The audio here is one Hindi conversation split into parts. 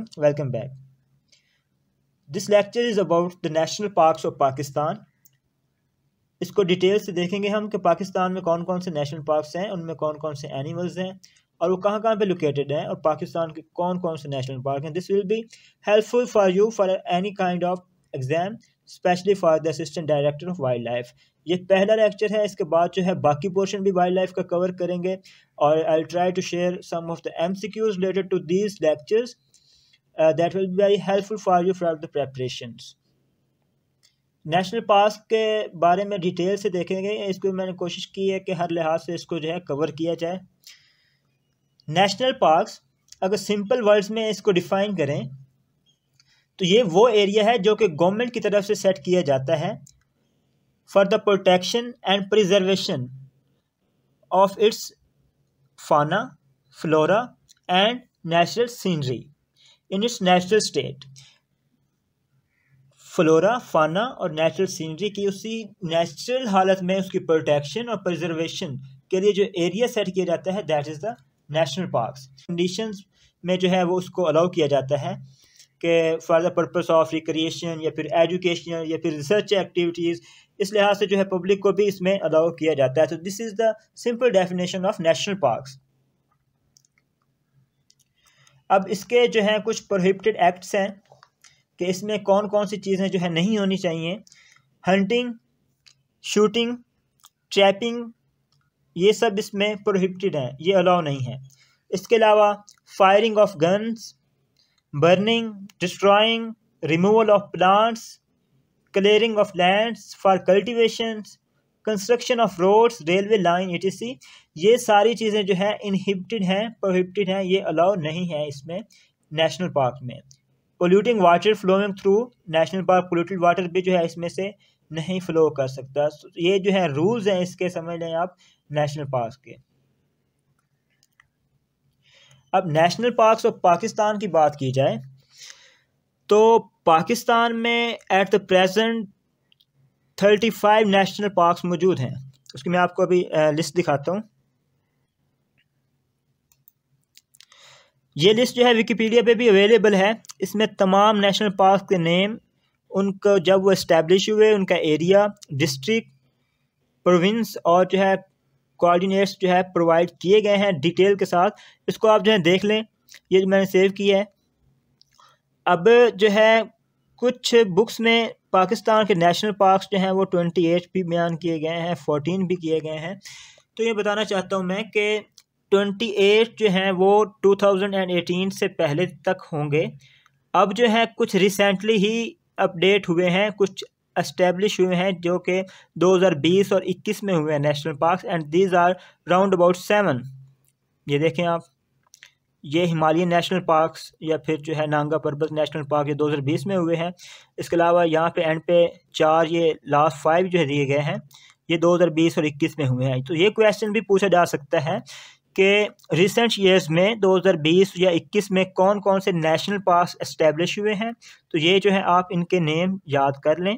Assalamualaikum. Welcome back. This lecture is about the national parks of Pakistan. इसको डिटेल से देखेंगे हम कि पाकिस्तान में कौन कौन से नेशनल पार्क्स हैं उनमें कौन कौन से एनिमल्स हैं और वो कहाँ कहाँ पे लोकेटेड हैं और पाकिस्तान के कौन कौन से नेशनल पार्क हैं this will be helpful for you for any kind of exam specially for the assistant director of wildlife ये पहला लेक्चर है इसके बाद जो है बाकी पोर्शन भी वाइल्ड लाइफ का कवर करेंगे और I try to share some of the M C related to these lectures uh, that will be very helpful for you for the preparations national park के बारे में डिटेल से देखेंगे इसको मैंने कोशिश की है कि हर लिहाज से इसको जो है कवर किया जाए नेशनल पार्क्स अगर सिंपल वर्ड्स में इसको डिफ़ाइन करें तो ये वो एरिया है जो कि गवर्नमेंट की तरफ से सेट किया जाता है for the protection and preservation of its fauna flora and natural scenery in its natural state flora fauna और नेचुरल सीनरी की उसी नेचुरल हालत में उसकी प्रोटेक्शन और प्रिजर्वेशन के लिए जो एरिया सेट किया जाता है that is the national parks condition में जो है वो उसको अलाउ किया जाता है कि for the purpose of recreation या फिर एजुकेशनल या फिर रिसर्च एक्टिविटीज़ इस लिहाज से जो है पब्लिक को भी इसमें अलाउ किया जाता है तो this is the simple definition of national parks अब इसके जो है कुछ प्रोहिबिटेड एक्ट्स हैं कि इसमें कौन कौन सी चीज़ें जो है नहीं होनी चाहिए हंटिंग शूटिंग ट्रैपिंग ये सब इसमें प्रोहिबिटेड हैं ये अलाउ नहीं है इसके अलावा firing of guns burning destroying removal of plants clearing of lands for cultivations construction of roads railway line सी ये सारी चीज़ें जो है इनहिबिटेड हैं प्रोहिबिटेड हैं ये अलाउ नहीं है इसमें नेशनल पार्क में polluting water flowing through national park polluted water भी जो है इसमें से नहीं फ्लो कर सकता ये जो है रूल्स हैं इसके समझ लें आप नेशनल पार्क के अब नेशनल पार्क ऑफ पाकिस्तान की बात की जाए तो पाकिस्तान में at the present thirty five national parks मौजूद हैं उसकी मैं आपको अभी लिस्ट दिखाता हूँ ये लिस्ट जो है विकीपीडिया पे भी अवेलेबल है इसमें तमाम नेशनल पार्क के नेम उनको जब वो इस्टेब्लिश हुए उनका एरिया डिस्ट्रिक्ट प्रोविंस और जो है कोऑर्डिनेट्स जो है प्रोवाइड किए गए हैं डिटेल के साथ इसको आप जो है देख लें ये जो मैंने सेव किया है अब जो है कुछ बुक्स में पाकिस्तान के नेशनल पार्क्स जो हैं वो ट्वेंटी एट भी बयान किए गए हैं फोटीन भी किए गए हैं तो ये बताना चाहता हूँ मैं कि ट्वेंटी एट जो हैं वो टू थाउजेंड एंड एटीन से पहले तक होंगे अब जो है कुछ रिसेंटली ही अपडेट हुए हैं कुछ इस्टेब्लिश हुए हैं जो कि 2020 और 21 में हुए हैं national parks and these are round about seven ये देखें आप ये हिमालयन नेशनल पार्क्स या फिर जो है नांगा पर्बत नेशनल पार्क ये 2020 में हुए हैं इसके अलावा यहाँ पे एंड पे चार ये लास्ट फाइव जो है दिए गए हैं ये 2020 और 21 में हुए हैं तो ये क्वेश्चन भी पूछा जा सकता है कि रिसेंट ईयर्स में 2020 या 21 में कौन कौन से नेशनल पार्क इस्टेब्लिश हुए हैं तो ये जो है आप इनके नेम याद कर लें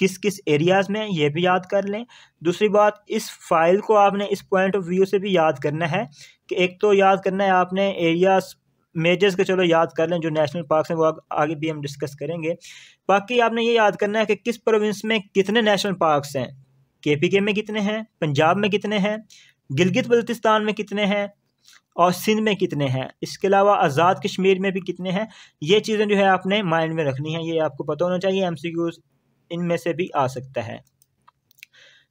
किस किस एरियाज़ में ये भी याद कर लें दूसरी बात इस फाइल को आपने इस पॉइंट ऑफ व्यू से भी याद करना है कि एक तो याद करना है आपने एरियाज मेजर्स के चलो याद कर लें जो नेशनल पार्क्स हैं वो आगे भी हम डिस्कस करेंगे बाकी आपने ये याद करना है कि किस प्रोविंस में कितने नेशनल पार्क्स हैं के पी के में कितने हैं पंजाब में कितने हैं गिलगित बल्तिस्तान में कितने हैं और सिंध में कितने हैं इसके अलावा आज़ाद कश्मीर में भी कितने हैं ये चीज़ें जो है आपने माइंड में रखनी है ये आपको पता होना चाहिए एम इनमें से भी आ सकता है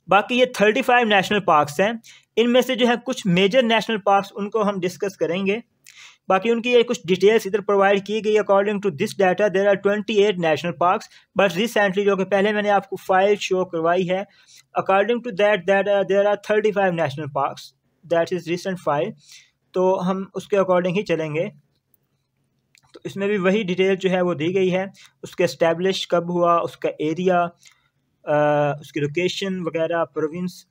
बाकी ये थर्टी फाइव नेशनल पार्क्स हैं इनमें से जो है कुछ मेजर नेशनल पार्क्स उनको हम डिस्कस करेंगे बाकी उनकी ये कुछ डिटेल्स इधर प्रोवाइड की गई according to this data there are twenty eight national park but recently जो कि पहले मैंने आपको फाइल शो करवाई है according to that that there are thirty five national park that is recent file तो हम उसके अकॉर्डिंग ही चलेंगे इसमें भी वही डिटेल जो है वो दी गई है उसके इस्टेब्लिश कब हुआ उसका एरिया आ, उसकी लोकेशन वगैरह प्रोविंस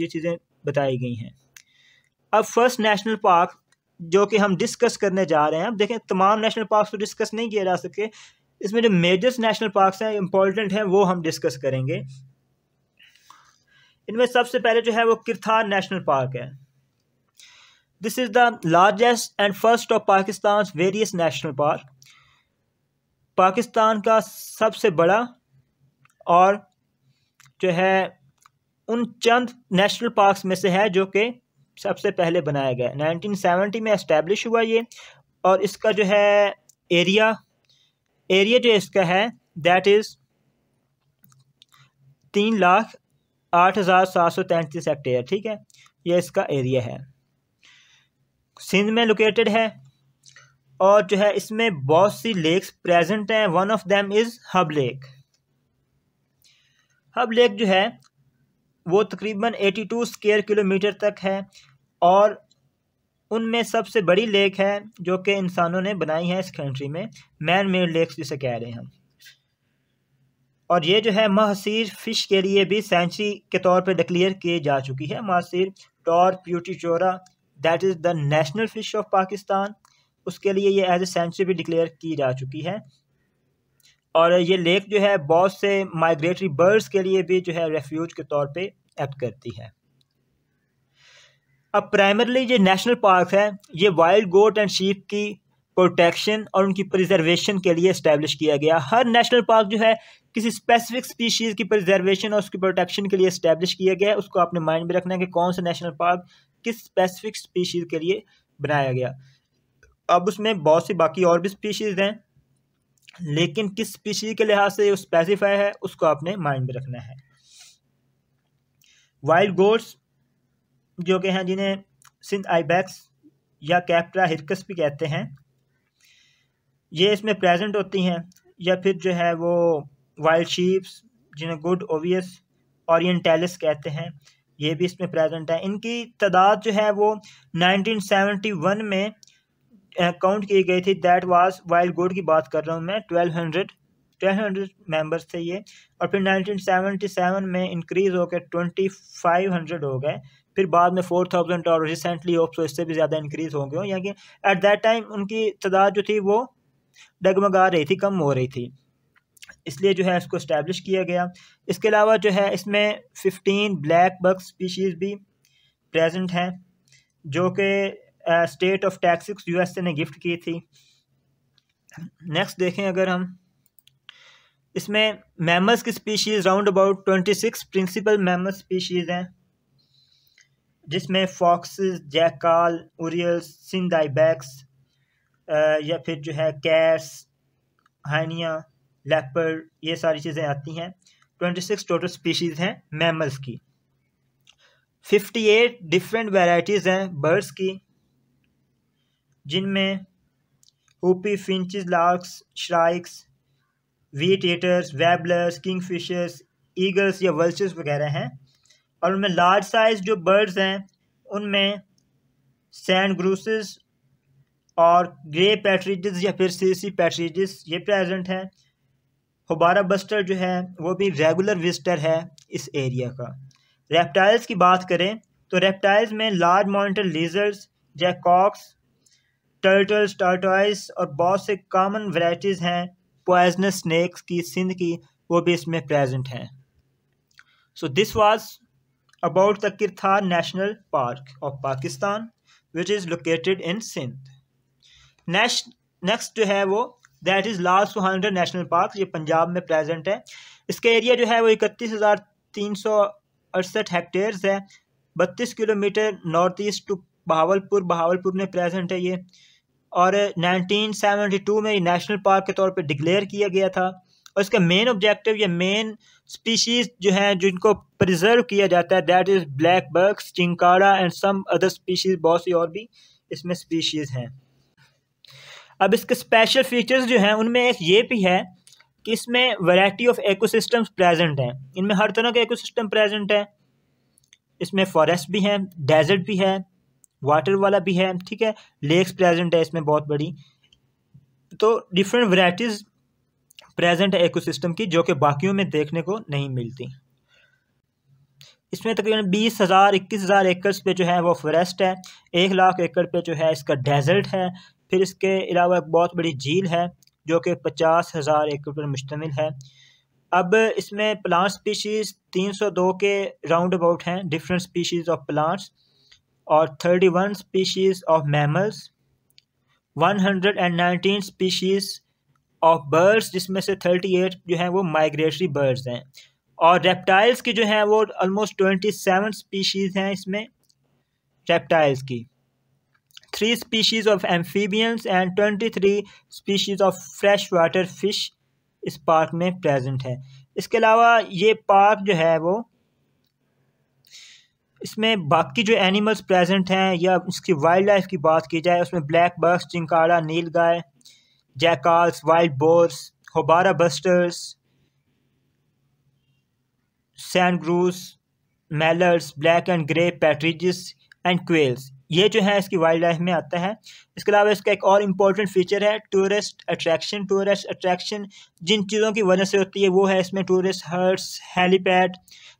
ये चीज़ें बताई गई हैं अब फर्स्ट नेशनल पार्क जो कि हम डिस्कस करने जा रहे हैं अब देखें तमाम नेशनल पार्क तो डिस्कस नहीं किया जा सके इसमें जो मेजर्स नेशनल पार्क हैं इम्पोर्टेंट हैं वो हम डिस्कस करेंगे इनमें सबसे पहले जो है वो किरथार नेशनल पार्क है this is the largest and first of Pakistan various national park Pakistan का सबसे बड़ा और जो है उन चंद नेशनल पार्कस में से है जो कि सबसे पहले बनाया गया नाइनटीन सेवेंटी में इस्टेब्लिश हुआ ये और इसका जो है एरिया एरिया जो इसका है दैट इज़ तीन लाख आठ हज़ार सात सौ तैंतीस हेक्टेयर ठीक है ये इसका एरिया है सिंध में लोकेटेड है और जो है इसमें बहुत सी लेक्स प्रेजेंट हैं one of them is Hub lake Hub lake जो है वो तकरीबन 82 स्केयर किलोमीटर तक है और उनमें सबसे बड़ी लेक है जो कि इंसानों ने बनाई है इस कंट्री में मैन मेड लेक्स जिसे कह रहे हैं हम और ये जो है महसीर फ़िश के लिए भी सेंचुरी के तौर पर डिक्लेयर किए जा चुकी है mahseer tor putitora that is the national fish of Pakistan उसके लिए ये एज ए सेंचुरी भी डिक्लेयर की जा चुकी है और ये लेक जो है बहुत से माइग्रेटरी बर्ड्स के लिए भी जो है रेफ्यूज के तौर पे एक्ट करती है अब प्राइमरली ये नेशनल पार्क है ये वाइल्ड गोट एंड शीप की प्रोटेक्शन और उनकी प्रिजर्वेशन के लिए इस्टेब्लिश किया गया हर नेशनल पार्क जो है किसी स्पेसिफिक स्पीशीज़ की प्रिजर्वेशन और उसकी प्रोटेक्शन के लिए इस्टेब्लिश किया गया है उसको आपने माइंड में रखना है कि कौन सा नेशनल पार्क किस स्पेसिफिक स्पीशीज़ के लिए बनाया गया अब उसमें बहुत सी बाकी और भी स्पीशीज़ हैं लेकिन किस स्पीशीज़ के लिहाज से स्पेसिफाई है उसको आपने माइंड में रखना है वाइल्ड गोड्स जो कि हैं जिन्हें सिंध आईबैक्स या कैप्टा हिरकस भी कहते हैं ये इसमें प्रेजेंट होती हैं या फिर जो है वो वाइल्ड शीप्स जिन्हें गुड ओवियस ओरिएंटेलिस कहते हैं ये भी इसमें प्रेजेंट है इनकी तादाद जो है वो 1971 में काउंट की गई थी दैट वाज वाइल्ड गुड की बात कर रहा हूँ मैं 1200 1200 मेंबर्स थे ये और फिर 1977 में इंक्रीज़ होकर 2500 हो गए फिर बाद में 4000 और रिसेंटली ऑफ सो इससे भी ज़्यादा इंक्रीज़ हो गए यानी कि एट दैट टाइम उनकी तादाद जो थी वो डगमगा रही थी कम हो रही थी इसलिए जो है इसको इस्टेब्लिश किया गया इसके अलावा जो है इसमें फिफ्टीन ब्लैक बग स्पीशीज़ भी प्रेजेंट हैं जो कि स्टेट ऑफ एस यूएसए ने गिफ्ट की थी नेक्स्ट देखें अगर हम इसमें मैमल्स की species round about twenty six principal mammal species हैं जिसमें फॉक्स जैकाल सिंधाई बैक्स या फिर जो है कैस हानिया लेपर ये सारी चीज़ें आती हैं ट्वेंटी सिक्स टोटल स्पीशीज़ हैं मैमल्स की फिफ्टी एट डिफरेंट वेराइटीज़ हैं बर्ड्स की जिनमें hoopoe finches larks shrikes wheatears warblers kingfishers eagles या वल्चर्स वगैरह हैं और उनमें लार्ज साइज जो बर्ड्स हैं उनमें सैंड ग्रूस और ग्रे पैट्रीज या फिर सीसी पैट्रीज ये प्रेजेंट हैं हबारा बस्टर जो है वो भी रेगुलर विजिटर है इस एरिया का रेप्टाइल्स की बात करें तो रेप्टाइल्स में लार्ज मॉनिटर लीजर्स जैकॉक्स टर्टल्स टर्टॉइस और बहुत से कॉमन वराइटीज़ हैं पॉइजनस स्नैक्स की सिंध की वो भी इसमें प्रेजेंट हैं so this was about the Kirthar national park of Pakistan which is located in Sindh next जो है वो that is last two hundred national park ये पंजाब में प्रेजेंट है इसका एरिया जो है वो इकतीस हज़ार तीन सौ अड़सठ हेक्टेयर्स है बत्तीस kilometre north east to Bahawalpur Bahawalpur में प्रेजेंट है ये और 1972 में ये नेशनल पार्क के तौर पे डिक्लेयर किया गया था और इसका मेन ऑब्जेक्टिव या मेन स्पीशीज़ जो हैं जिनको प्रिजर्व किया जाता है that is black bucks chinkara and some other species बहुत सी और भी इसमें स्पीशीज़ हैं अब इसके स्पेशल फीचर्स जो हैं उनमें एक ये भी है कि इसमें वैरायटी ऑफ एकोसिस्टम्स प्रेजेंट हैं इनमें हर तरह के एकोसिस्टम प्रेजेंट है इसमें फॉरेस्ट भी हैं डेजर्ट भी है वाटर वाला भी है ठीक है लेक्स प्रेजेंट है इसमें बहुत बड़ी तो डिफरेंट वराइटीज़ प्रेजेंट है एकोसिस्टम की जो कि बाकियों में देखने को नहीं मिलती इसमें तकरीबन बीस हज़ार इक्कीस हज़ार एकड़ पे जो है वो फॉरेस्ट है एक लाख एकड़ पे जो है इसका डेजर्ट है फिर इसके अलावा एक बहुत बड़ी झील है जो कि पचास हज़ार एकड़ पर मुश्तमिल है अब इसमें प्लांट स्पीशीज़ तीन सौ दो के राउंड अबाउट हैं डिफरेंट स्पीशीज़ ऑफ प्लांट्स और thirty one species of mammals one hundred and nineteen species of birds जिसमें से थर्टी एट जो हैं वो माइग्रेटरी बर्ड्स हैं और रेप्टाइल्स की जो हैं वो ऑलमोस्ट ट्वेंटी सेवन स्पीशीज़ हैं इसमें रेप्टाइल्स की three species of amphibians and twenty three species of fresh water fish इस पार्क में प्रेजेंट है इसके अलावा ये पार्क जो है वो इसमें बाकी जो एनिमल्स प्रेजेंट हैं या इसकी वाइल्ड लाइफ की बात की जाए उसमें black bucks chinkara nilgai jackals wild boars houbara bustards sandgrouse मेलर्स black and grey partridge and quails ये जो है इसकी वाइल्ड लाइफ में आता है इसके अलावा इसका एक और इम्पोर्टेंट फीचर है टूरिस्ट अट्रैक्शन टूरिस्ट अट्रैक्शन जिन चीज़ों की वजह से होती है वो है इसमें टूरिस्ट हर्ट्स हेलीपैड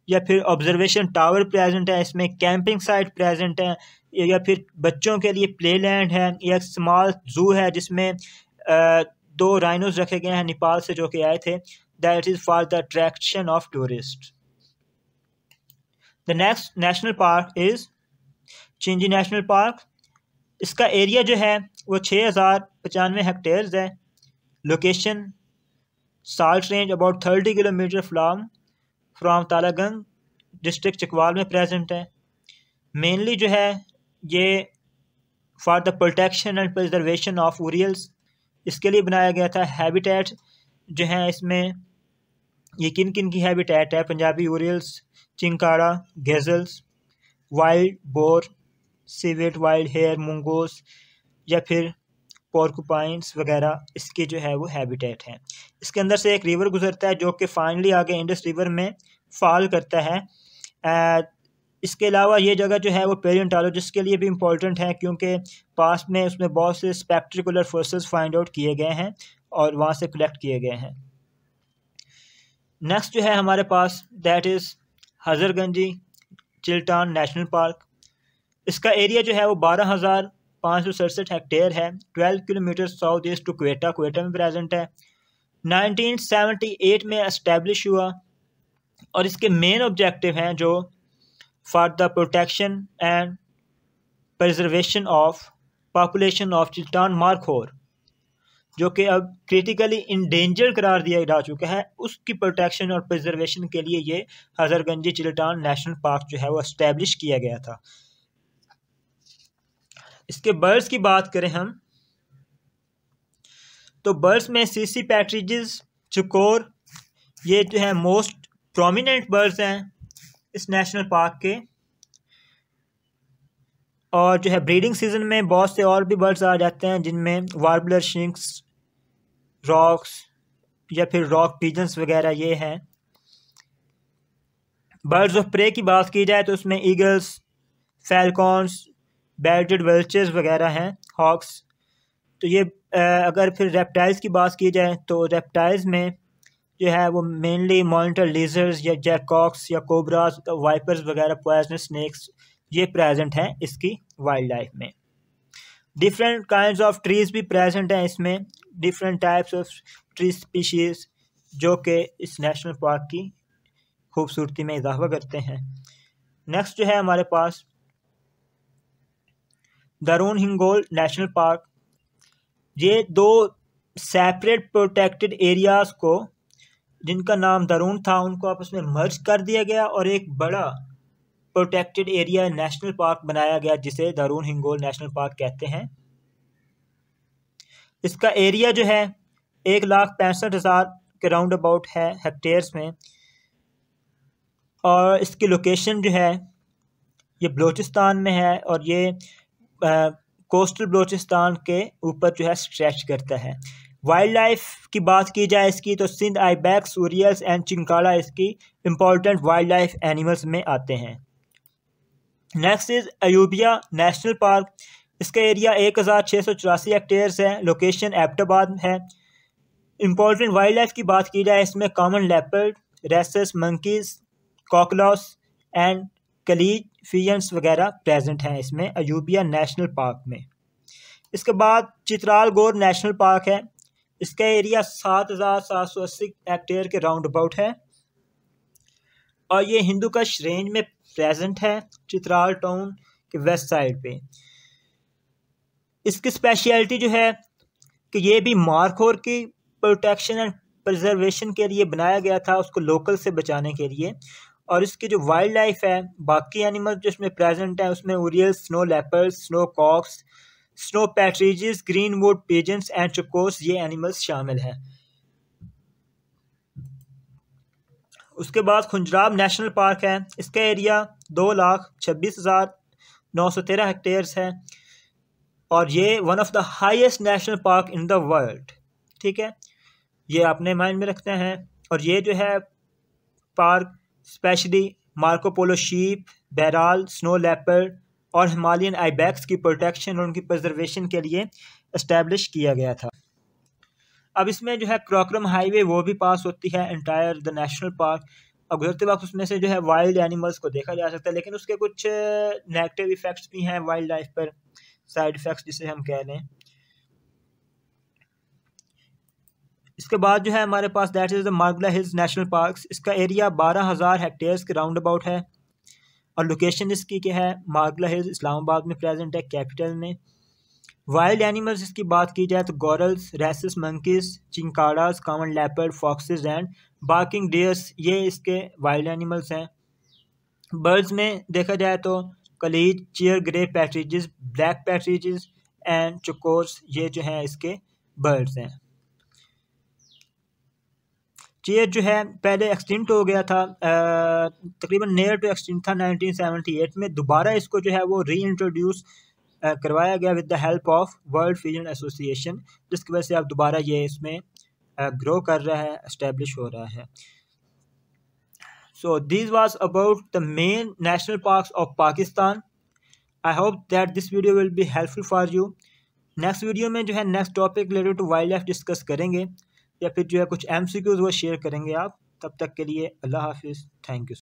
या फिर ऑब्जर्वेशन टावर प्रेजेंट है इसमें कैंपिंग साइट प्रेजेंट है या फिर बच्चों के लिए प्ले लैंड है या एक स्मॉल जू है जिसमें दो राइनोज रखे गए हैं नेपाल से जो कि आए थे that is for the attraction of tourist the next national park is Chinji national park इसका एरिया जो है वो छः हज़ार पचानवे हेक्टेयर्स है location salt range about thirty kilometre from from Talagang district Chakwal में प्रेजेंट है मेनली जो है ये for the protection and preservation of urials इसके लिए बनाया गया था हैबिटेट जो है इसमें ये किन किन की हैबिटेट है Punjabi urials chinkara gazelles wild boar civet wild hare mongoose या फिर पोर्कुपाइंस वगैरह इसके जो है वो हैबिटेट हैं इसके अंदर से एक रिवर गुजरता है जो कि फाइनली आगे इंडस रिवर में फॉल करता है इसके अलावा ये जगह जो है वो पेरियंटालोजिस्ट के लिए भी इम्पोर्टेंट है क्योंकि पास में उसमें बहुत से स्पेक्ट्रिकुलर फोर्सेस फाइंड आउट किए गए हैं और वहाँ से कलेक्ट किए गए हैं नेक्स्ट जो है हमारे पास that is Hazarganji Chiltan national park इसका एरिया जो है वो बारह हज़ार पाँच सौ सड़सठ हेक्टेयर है twelve kilometre south east to Quetta Quetta में प्रेजेंट है नाइनटीन एट में इस्टेब्लिश हुआ और इसके मेन ऑब्जेक्टिव हैं जो for the protection and preservation of population of Chiltan markhor जो कि अब क्रिटिकली इंडेंजर्ड करार दिया जा चुका है उसकी प्रोटेक्शन और प्रिजर्वेशन के लिए ये हज़रगंजी चिल्टान नेशनल पार्क जो है वो इस्टेब्लिश किया गया था इसके बर्ड्स की बात करें हम तो बर्ड्स में सीसी पैट्रीज चकोर ये जो है मोस्ट प्रोमिनेंट बर्ड्स हैं इस नेशनल पार्क के और जो है ब्रीडिंग सीजन में बहुत से और भी बर्ड्स आ जाते हैं जिनमें वार्बलर शिंक्स रॉक्स या फिर रॉक पिजन्स वगैरह ये हैं बर्ड्स ऑफ प्रे की बात की जाए तो उसमें ईगल्स फैलकॉन्स बेल्टेड वेल्चर्स वगैरह हैं हॉक्स तो ये अगर फिर रेप्टाइल्स की बात की जाए तो रेप्टाइल्स में जो है वो मेनली मॉनिटर लीजर्स या जैकॉक्स या कोबराज वाइपर्स वगैरह पॉइजनस स्नैक्स ये प्रेजेंट हैं इसकी वाइल्ड लाइफ में डिफरेंट काइंड ऑफ ट्रीज़ भी प्रेजेंट हैं इसमें different types of tree species जो कि इस नेशनल पार्क की खूबसूरती में इजाफा करते हैं नेक्स्ट जो है हमारे पास दरून हिंगोल नेशनल पार्क ये दो सेपरेट प्रोटेक्टेड एरियाज़ को जिनका नाम दरून था उनको आपस में मर्ज कर दिया गया और एक बड़ा प्रोटेक्टेड एरिया नेशनल पार्क बनाया गया जिसे दारून हिंगोल नेशनल पार्क कहते हैं इसका एरिया जो है एक लाख पैंसठ हज़ार के राउंड अबाउट है हेक्टेयर्स में और इसकी लोकेशन जो है ये बलूचिस्तान में है और ये कोस्टल बलोचिस्तान के ऊपर जो है स्ट्रेच करता है वाइल्ड लाइफ की बात की जाए इसकी तो Sindh ibex urials and chinkara इसकी इम्पॉर्टेंट वाइल्ड लाइफ एनिमल्स में आते हैं next is Ayubia national park इसका एरिया एक हज़ार छः सौ चौरासी हेक्टेयर्स है लोकेशन एबटाबाद है इम्पोर्टेंट वाइल्ड लाइफ की बात की जाए इसमें common leopard rhesus monkeys koklass and kalij pheasants वगैरह प्रेजेंट हैं इसमें अयूबिया नेशनल पार्क में इसके बाद चित्राल गोर नेशनल पार्क है इसका एरिया सात हज़ार सात सौ अस्सी हेक्टेयर के राउंड अबाउट है और ये हिंदू कश रेंज में प्रेजेंट है चित्राल टाउन के वेस्ट साइड पे इसकी स्पेशलिटी जो है कि ये भी मारखोर की प्रोटेक्शन एंड प्रिजर्वेशन के लिए बनाया गया था उसको लोकल से बचाने के लिए और इसके जो वाइल्ड लाइफ है बाकी एनिमल जो इसमें प्रेजेंट है उसमें urial snow leopards snow cocks snow partridge green wood pheasants and chukars ये एनिमल्स शामिल हैं उसके बाद खुंजराब नेशनल पार्क है इसका एरिया दो लाख छब्बीस हज़ार नौ सौ तेरह हेक्टेयर्स है और ये one of the highest national park in the world ठीक है ये अपने माइंड में रखते हैं और ये जो है park specially Marco Polo sheep bharal snow leopard और हिमालयन आईबैक्स की प्रोटेक्शन और उनकी प्रजर्वेशन के लिए इस्टेब्लिश किया गया था अब इसमें जो है क्रॉक्रम हाईवे वो भी पास होती है एंटायर द नेशनल पार्क और गुजरते वक्त उसमें से जो है वाइल्ड एनिमल्स को देखा जा सकता है लेकिन उसके कुछ नेगेटिव इफ़ेक्ट्स भी हैं वाइल्ड लाइफ पर साइड इफ़ेक्ट्स जिसे हम कह लें इसके बाद जो है हमारे पास that is the Margalla hills national park इसका एरिया बारह हज़ार हेक्टेयर्स के राउंड अबाउट है और लोकेशन इसकी क्या है मार्गला हिल्स इस्लामाबाद में प्रेजेंट है कैपिटल में वाइल्ड एनिमल्स इसकी बात की जाए तो gorals rhesus monkeys chinkaras common leopard foxes and barking deers ये इसके वाइल्ड एनिमल्स हैं बर्ड्स में देखा जाए तो kalij cheer grey partridge black partridge and chukars ये जो हैं इसके बर्ड्स हैं चेयर जो है पहले एक्सटिंट तो हो गया था तकरीबन नियर टू एक्सटिंट था 1978 में दोबारा इसको जो है वो री इंट्रोड्यूस करवाया गया with the help of world fusion association जिसकी वजह से अब दोबारा ये इसमें ग्रो कर रहा है इस्टेब्लिश हो रहा है so this was about the main national park of Pakistan I hope that this video will भी helpful for you next video में जो है next topic related to wild life discuss करेंगे या फिर जो है कुछ एम सी क्यूज़ वो शेयर करेंगे आप तब तक के लिए अल्लाह हाफिज़ थैंक यू